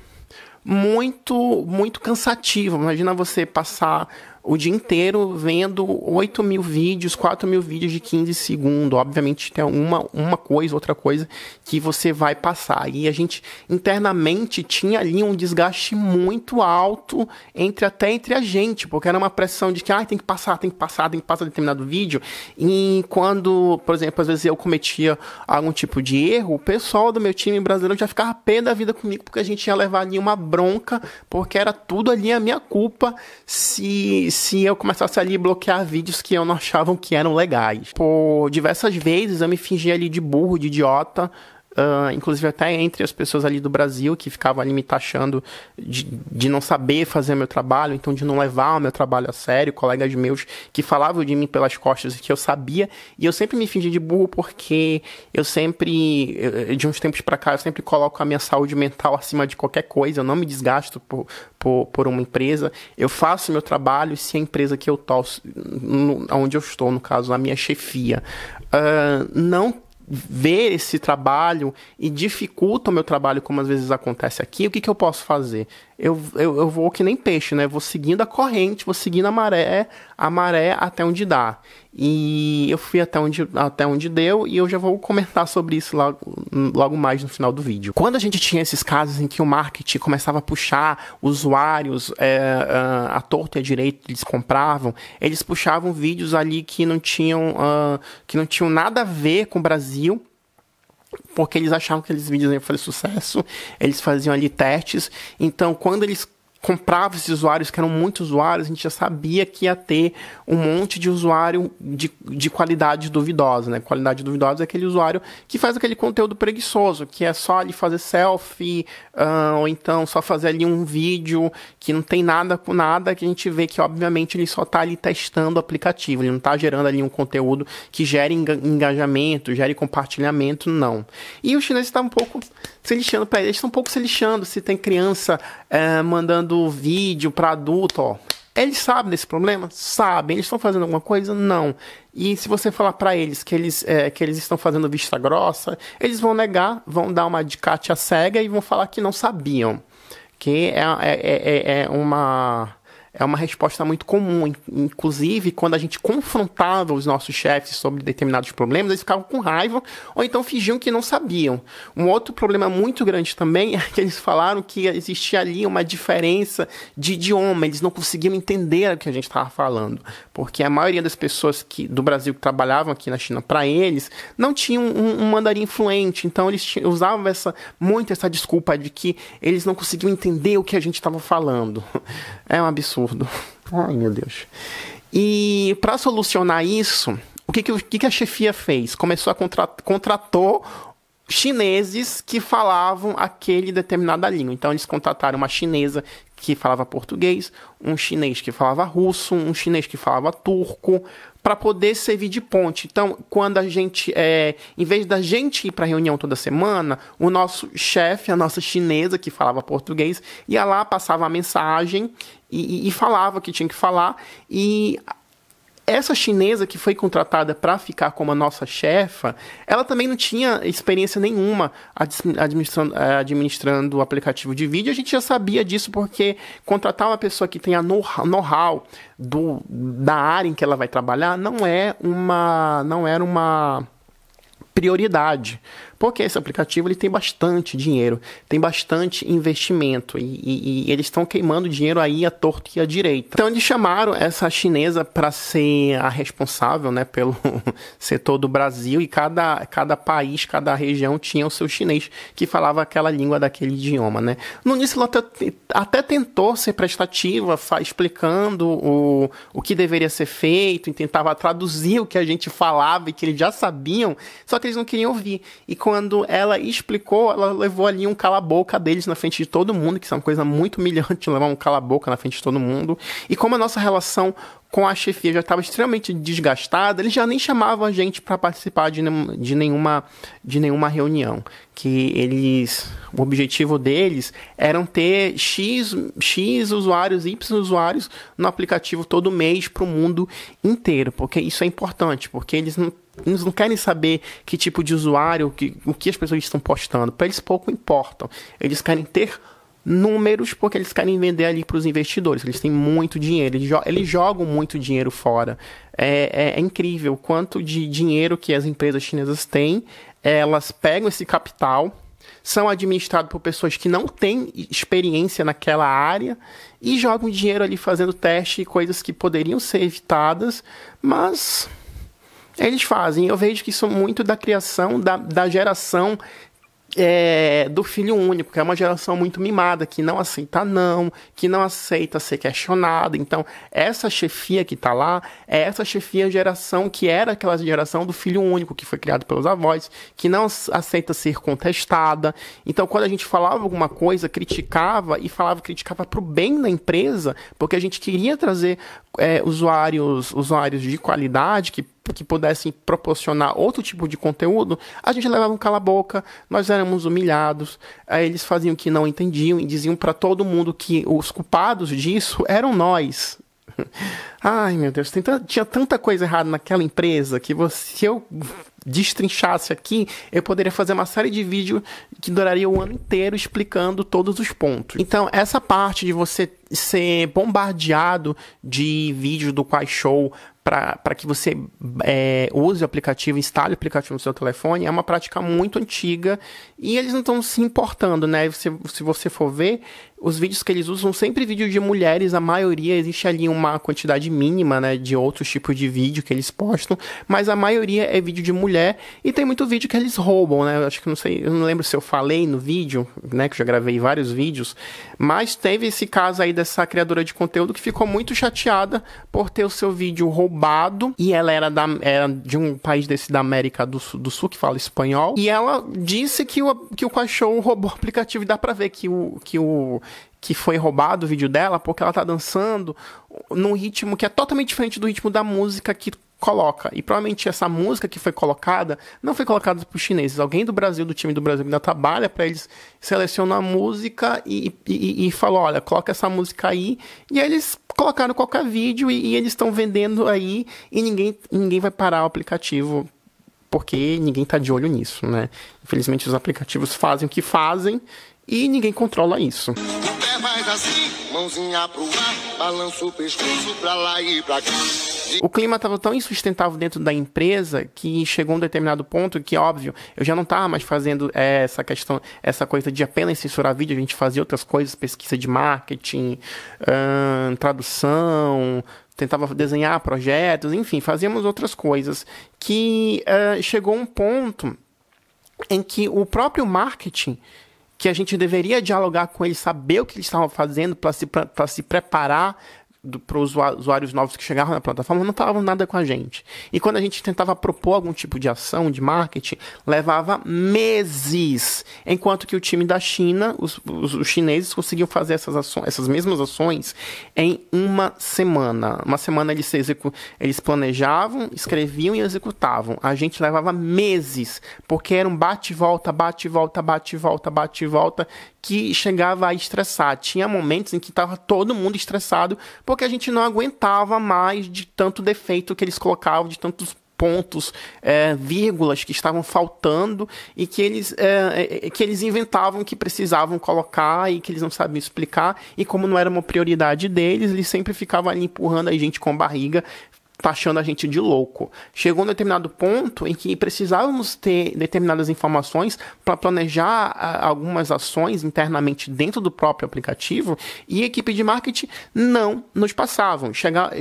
A: muito, muito cansativo. Imagina você passar o dia inteiro vendo 8 mil vídeos, 4 mil vídeos de 15 segundos. Obviamente tem uma, uma coisa, outra coisa que você vai passar. E a gente internamente tinha ali um desgaste muito alto entre até entre a gente, porque era uma pressão de que ah, tem que passar, tem que passar, tem que passar determinado vídeo. E quando, por exemplo, às vezes eu cometia algum tipo de erro, o pessoal do meu time brasileiro já ficava pé da vida comigo, porque a gente ia levar ali uma bronca, porque era tudo ali a minha culpa se se eu começasse ali bloquear vídeos que eu não achava que eram legais. Por diversas vezes eu me fingia ali de burro, de idiota, Uh, inclusive até entre as pessoas ali do Brasil que ficavam ali me taxando de, de não saber fazer meu trabalho, então de não levar o meu trabalho a sério, colegas meus que falavam de mim pelas costas que eu sabia, e eu sempre me fingi de burro porque eu sempre, de uns tempos para cá, eu sempre coloco a minha saúde mental acima de qualquer coisa, eu não me desgasto por, por, por uma empresa, eu faço meu trabalho se a empresa que eu tô, onde eu estou, no caso, a minha chefia, uh, não ver esse trabalho e dificulta o meu trabalho, como às vezes acontece aqui, o que, que eu posso fazer? eu, eu, eu vou que nem peixe, né? Vou seguindo a corrente, vou seguindo a maré, a maré até onde dá. E eu fui até onde, até onde deu e eu já vou comentar sobre isso logo, logo mais no final do vídeo. Quando a gente tinha esses casos em que o marketing começava a puxar usuários é, a, é, a torta e a direito, eles compravam, eles puxavam vídeos ali que não tinham, uh, que não tinham nada a ver com o Brasil porque eles achavam que aqueles vídeos iam fazer sucesso, eles faziam ali testes. Então, quando eles comprava esses usuários, que eram muitos usuários, a gente já sabia que ia ter um monte de usuário de, de qualidade duvidosa, né? Qualidade duvidosa é aquele usuário que faz aquele conteúdo preguiçoso, que é só ali fazer selfie, uh, ou então só fazer ali um vídeo que não tem nada com nada, que a gente vê que, obviamente, ele só está ali testando o aplicativo, ele não está gerando ali um conteúdo que gere engajamento, gere compartilhamento, não. E os chineses estão tá um pouco se lixando para eles, estão tá um pouco se lixando se tem criança uh, mandando fazendo vídeo para adulto, ó. Eles sabem desse problema? Sabem. Eles estão fazendo alguma coisa? Não. E se você falar para eles que eles, é, que eles estão fazendo vista grossa, eles vão negar, vão dar uma de à cega e vão falar que não sabiam. Que é, é, é, é, é uma é uma resposta muito comum. Inclusive, quando a gente confrontava os nossos chefes sobre determinados problemas, eles ficavam com raiva ou então fingiam que não sabiam. Um outro problema muito grande também é que eles falaram que existia ali uma diferença de idioma, eles não conseguiam entender o que a gente estava falando, porque a maioria das pessoas que, do Brasil que trabalhavam aqui na China, para eles, não tinham um, um mandarim fluente, então eles usavam essa, muito essa desculpa de que eles não conseguiam entender o que a gente estava falando. É um absurdo absurdo. Ai, meu Deus. E para solucionar isso, o que, que, que, a chefia fez? Começou a contratar, contratou chineses que falavam aquele determinada língua. Então eles contrataram uma chinesa que falava português, um chinês que falava russo, um chinês que falava turco, para poder servir de ponte. Então, quando a gente, é, em vez da gente ir para reunião toda semana, o nosso chefe, a nossa chinesa que falava português, ia lá, passava a mensagem e, e, e falava o que tinha que falar e essa chinesa que foi contratada para ficar como a nossa chefa, ela também não tinha experiência nenhuma eh, administrando, administrando o aplicativo de vídeo. A gente já sabia disso porque contratar uma pessoa que tenha know-how do, da área em que ela vai trabalhar não é uma não era uma prioridade porque esse aplicativo ele tem bastante dinheiro, tem bastante investimento e, e, e eles estão queimando dinheiro aí à torta e à direita. Então eles chamaram essa chinesa para ser a responsável, né, pelo setor do Brasil e cada, cada país, cada região tinha o seu chinês que falava aquela língua daquele idioma, né? No início ela até, até tentou ser prestativa, explicando o, o que deveria ser feito, e tentava traduzir o que a gente falava e que eles já sabiam, só que eles não queriam ouvir. E com quando ela explicou, ela levou ali um cala-boca deles na frente de todo mundo, que é uma coisa muito humilhante levar um cala-boca na frente de todo mundo. E como a nossa relação com a chefia já estava extremamente desgastada, eles já nem chamavam a gente para participar de, de, nenhuma, de nenhuma reunião. Que eles. O objetivo deles era ter X, X usuários, Y usuários no aplicativo todo mês para o mundo inteiro, porque isso é importante, porque eles não eles não querem saber que tipo de usuário, que, o que as pessoas estão postando. Para eles pouco importam. Eles querem ter números porque eles querem vender ali para os investidores. Eles têm muito dinheiro, eles, jo eles jogam muito dinheiro fora. É, é, é incrível o quanto de dinheiro que as empresas chinesas têm. Elas pegam esse capital, são administrados por pessoas que não têm experiência naquela área e jogam dinheiro ali fazendo teste e coisas que poderiam ser evitadas, mas eles fazem. Eu vejo que isso é muito da criação da, da geração é, do filho único, que é uma geração muito mimada, que não aceita não, que não aceita ser questionada. Então, essa chefia que está lá é essa chefia geração que era aquela geração do filho único, que foi criado pelos avós, que não aceita ser contestada. Então, quando a gente falava alguma coisa, criticava e falava, criticava para o bem da empresa, porque a gente queria trazer é, usuários, usuários de qualidade que, que pudessem proporcionar outro tipo de conteúdo, a gente levava um cala-boca, nós éramos humilhados, aí eh, eles faziam que não entendiam e diziam para todo mundo que os culpados disso eram nós, Ai, meu Deus, tinha tanta coisa errada naquela empresa que você, se eu destrinchasse aqui, eu poderia fazer uma série de vídeos que duraria o ano inteiro explicando todos os pontos. Então, essa parte de você ser bombardeado de vídeos do Quai Show para que você é, use o aplicativo, instale o aplicativo no seu telefone, é uma prática muito antiga e eles não estão se importando, né? Se, se você for ver, os vídeos que eles usam são sempre vídeos de mulheres, a maioria existe ali uma quantidade mínima, né, de outros tipos de vídeo que eles postam, mas a maioria é vídeo de mulher e tem muito vídeo que eles roubam, né? Eu acho que não sei, eu não lembro se eu falei no vídeo, né, que eu já gravei vários vídeos, mas teve esse caso aí dessa criadora de conteúdo que ficou muito chateada por ter o seu vídeo roubado roubado e ela era, da, era de um país desse da América do, do Sul que fala espanhol. E ela disse que o, que o cachorro roubou o aplicativo. E dá pra ver que o, que o que foi roubado o vídeo dela, porque ela tá dançando num ritmo que é totalmente diferente do ritmo da música que coloca. E provavelmente essa música que foi colocada não foi colocada por chineses. Alguém do Brasil, do time do Brasil que ainda trabalha para eles, seleciona a música e, e, e, falou: olha, coloca essa música aí. E aí eles colocaram qualquer vídeo e, e eles estão vendendo aí e ninguém, ninguém vai parar o aplicativo. Porque ninguém está de olho nisso, né? Infelizmente, os aplicativos fazem o que fazem e ninguém controla isso. É assim, o clima estava tão insustentável dentro da empresa que chegou um determinado ponto que, óbvio, eu já não estava mais fazendo é, essa questão, essa coisa de apenas censurar vídeo, a gente fazia outras coisas, pesquisa de marketing, hum, tradução, tentava desenhar projetos, enfim, fazíamos outras coisas. Que chegou um ponto em que o próprio marketing que a gente deveria dialogar com eles, saber o que eles estavam fazendo para se, se preparar para os usuários novos que chegavam na plataforma não falavam nada com a gente. E quando a gente tentava propor algum tipo de ação de marketing, levava meses. Enquanto que o time da China, os, os, os chineses conseguiam fazer essas, ações, essas mesmas ações em uma semana. Uma semana eles, eles planejavam, escreviam e executavam. A gente levava meses, porque era um bate-volta, bate-volta, bate-volta, bate-volta, que chegava a estressar. Tinha momentos em que estava todo mundo estressado porque a gente não aguentava mais de tanto defeito que eles colocavam, de tantos pontos, é, vírgulas que estavam faltando e que eles, é, é, é, que eles inventavam que precisavam colocar e que eles não sabiam explicar. E como não era uma prioridade deles, eles sempre ficavam ali empurrando a gente com a barriga, taxando a gente de louco. Chegou um determinado ponto em que precisávamos ter determinadas informações para planejar algumas ações internamente dentro do próprio aplicativo e a equipe de marketing não nos passavam. Chega,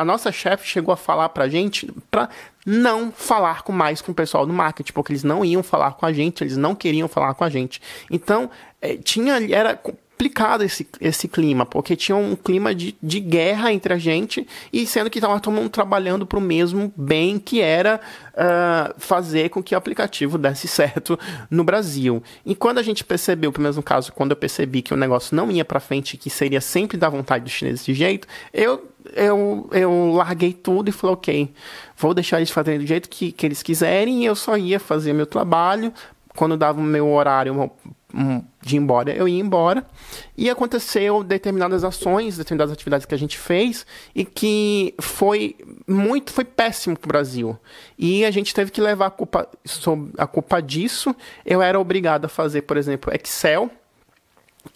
A: a nossa chefe chegou a falar para a gente para não falar com mais com o pessoal do marketing, porque eles não iam falar com a gente, eles não queriam falar com a gente. Então, eh, tinha era complicado esse, esse clima, porque tinha um clima de, de guerra entre a gente, e sendo que estava todo mundo trabalhando para o mesmo bem que era uh, fazer com que o aplicativo desse certo no Brasil. E quando a gente percebeu, pelo mesmo caso, quando eu percebi que o negócio não ia para frente, que seria sempre da vontade dos chineses de jeito, eu eu, eu larguei tudo e falei, ok, vou deixar eles fazerem do jeito que, que eles quiserem, e eu só ia fazer meu trabalho. Quando dava o meu horário, de ir embora, eu ia embora. E aconteceu determinadas ações, determinadas atividades que a gente fez e que foi muito, foi péssimo para o Brasil. E a gente teve que levar a culpa, a culpa disso. Eu era obrigado a fazer, por exemplo, Excel.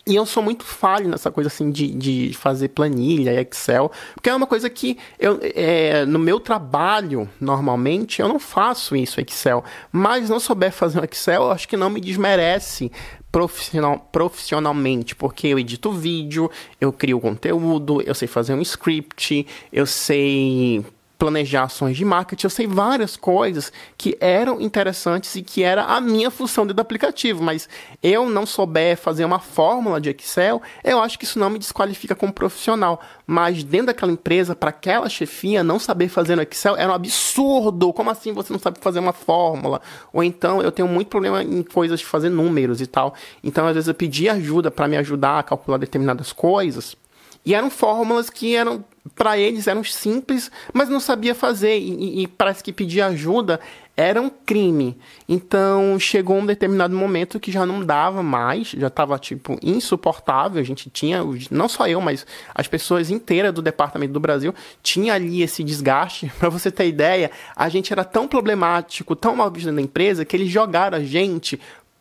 A: E eu sou muito falho nessa coisa assim de, de fazer planilha e Excel, porque é uma coisa que eu, é, no meu trabalho, normalmente, eu não faço isso, Excel. Mas não souber fazer um Excel, eu acho que não me desmerece profissional, profissionalmente, porque eu edito vídeo, eu crio conteúdo, eu sei fazer um script, eu sei planejar ações de marketing, eu sei várias coisas que eram interessantes e que era a minha função dentro do aplicativo, mas eu não souber fazer uma fórmula de Excel, eu acho que isso não me desqualifica como profissional. Mas dentro daquela empresa, para aquela chefinha não saber fazer no Excel era um absurdo. Como assim você não sabe fazer uma fórmula? Ou então eu tenho muito problema em coisas de fazer números e tal. Então às vezes eu pedi ajuda para me ajudar a calcular determinadas coisas. E eram fórmulas que eram para eles eram simples, mas não sabia fazer e, e, parece que pedir ajuda era um crime. Então chegou um determinado momento que já não dava mais, já estava tipo insuportável. A gente tinha, não só eu, mas as pessoas inteiras do departamento do Brasil tinha ali esse desgaste. Para você ter ideia, a gente era tão problemático, tão mal visto na empresa que eles jogaram a gente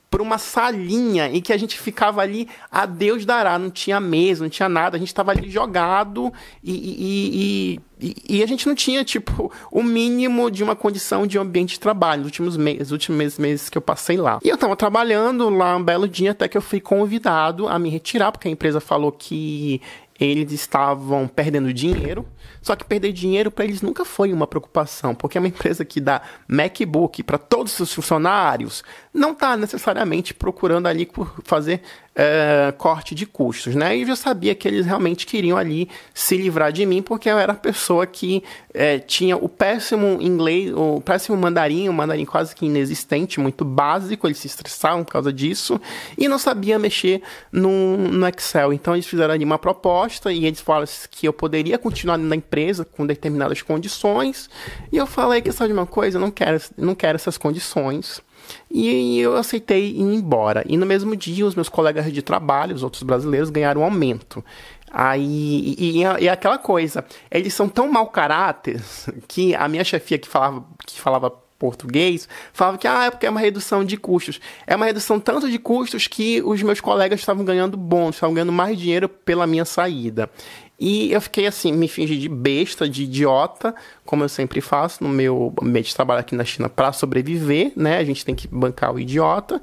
A: para uma salinha em que a gente ficava ali a Deus dará, não tinha mesa, não tinha nada, a gente estava ali jogado e, e, e, e, a gente não tinha, tipo, o mínimo de uma condição de ambiente de trabalho nos últimos meses, últimos meses que eu passei lá. E eu estava trabalhando lá um belo dia até que eu fui convidado a me retirar, porque a empresa falou que eles estavam perdendo dinheiro, só que perder dinheiro para eles nunca foi uma preocupação, porque é uma empresa que dá MacBook para todos os funcionários, não está necessariamente procurando ali fazer eh, corte de custos, né? E eu sabia que eles realmente queriam ali se livrar de mim, porque eu era a pessoa que eh, tinha o péssimo inglês, o péssimo mandarim, um mandarim quase que inexistente, muito básico, eles se estressavam por causa disso, e não sabia mexer no, no Excel. Então eles fizeram ali uma proposta e eles falaram que eu poderia continuar na empresa com determinadas condições, e eu falei que sabe de uma coisa, eu não quero, não quero essas condições. E eu aceitei ir embora. E no mesmo dia, os meus colegas de trabalho, os outros brasileiros, ganharam um aumento. Aí, e, e, aquela coisa, eles são tão mau caráter que a minha chefia que falava, que falava português falava que ah, é porque é uma redução de custos. É uma redução tanto de custos que os meus colegas estavam ganhando bônus, estavam ganhando mais dinheiro pela minha saída. E eu fiquei assim, me fingi de besta, de idiota, como eu sempre faço no meu ambiente de trabalho aqui na China para sobreviver, né? A gente tem que bancar o idiota.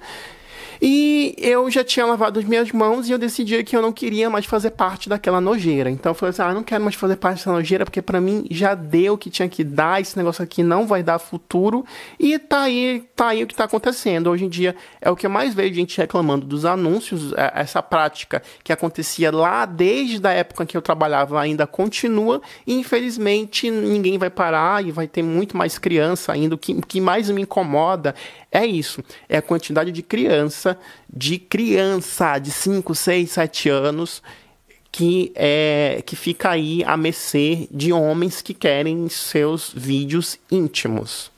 A: E eu já tinha lavado as minhas mãos e eu decidi que eu não queria mais fazer parte daquela nojeira. Então eu falei assim: ah, não quero mais fazer parte dessa nojeira, porque para mim já deu o que tinha que dar, esse negócio aqui não vai dar futuro. E tá aí, tá aí o que tá acontecendo. Hoje em dia é o que eu mais vejo gente reclamando dos anúncios, é, essa prática que acontecia lá desde a época que eu trabalhava ainda continua. E infelizmente ninguém vai parar e vai ter muito mais criança ainda. O que, que mais me incomoda é isso. É a quantidade de criança, de criança de 5, 6, 7 anos que é que fica aí a mercê de homens que querem seus vídeos íntimos.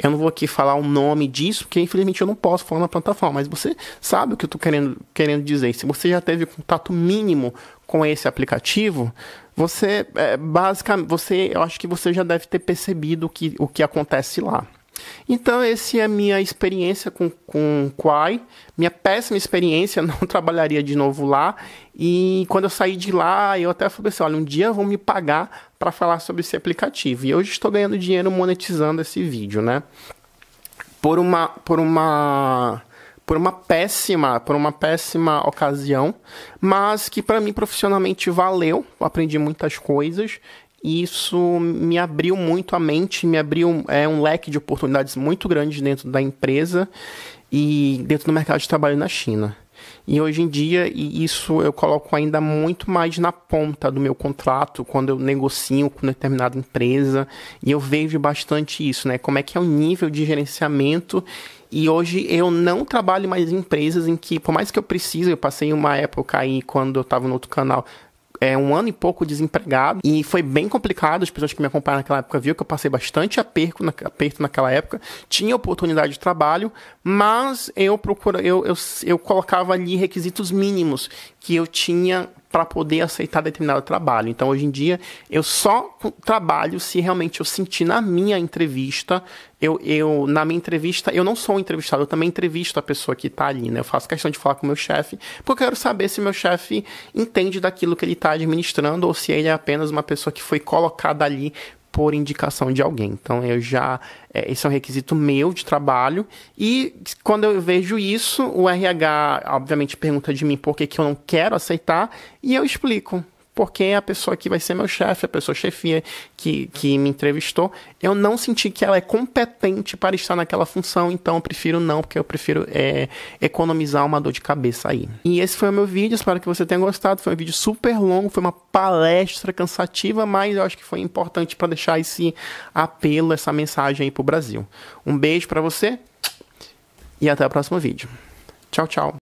A: Eu não vou aqui falar o nome disso, porque infelizmente eu não posso falar na plataforma, mas você sabe o que eu estou querendo, querendo dizer. Se você já teve contato mínimo com esse aplicativo, você é, basicamente, você, eu acho que você já deve ter percebido o que, o que acontece lá. Então, essa é a minha experiência com, com Quai, minha péssima experiência, não trabalharia de novo lá. E quando eu saí de lá, eu até falei assim: olha, um dia vão me pagar para falar sobre esse aplicativo. E hoje estou ganhando dinheiro monetizando esse vídeo, né? Por uma, por uma, por uma péssima, por uma péssima ocasião, mas que para mim profissionalmente valeu. aprendi muitas coisas e isso me abriu muito a mente, me abriu é, um leque de oportunidades muito grande dentro da empresa e dentro do mercado de trabalho na China. E hoje em dia, e isso eu coloco ainda muito mais na ponta do meu contrato, quando eu negocio com determinada empresa, e eu vejo bastante isso, né? Como é que é o nível de gerenciamento. E hoje eu não trabalho mais em empresas em que, por mais que eu precise, eu passei uma época aí quando eu estava no outro canal, é, um ano e pouco desempregado e foi bem complicado. As pessoas que me acompanharam naquela época viram que eu passei bastante aperto, na, aperto naquela época. Tinha oportunidade de trabalho, mas eu procura, eu, eu, eu colocava ali requisitos mínimos que eu tinha para poder aceitar determinado trabalho. Então, hoje em dia, eu só trabalho se realmente eu sentir na minha entrevista, eu, eu na minha entrevista, eu não sou um entrevistado, eu também entrevisto a pessoa que está ali, né? Eu faço questão de falar com o meu chefe, porque eu quero saber se meu chefe entende daquilo que ele está administrando ou se ele é apenas uma pessoa que foi colocada ali por indicação de alguém. Então eu já. É, esse é um requisito meu de trabalho. E quando eu vejo isso, o RH obviamente pergunta de mim por que, que eu não quero aceitar. E eu explico porque é a pessoa que vai ser meu chefe, a pessoa chefia que, que me entrevistou, eu não senti que ela é competente para estar naquela função, então eu prefiro não, porque eu prefiro é, economizar uma dor de cabeça aí. E esse foi o meu vídeo, espero que você tenha gostado. Foi um vídeo super longo, foi uma palestra cansativa, mas eu acho que foi importante para deixar esse apelo, essa mensagem aí pro Brasil. Um beijo para você e até o próximo vídeo. Tchau, tchau.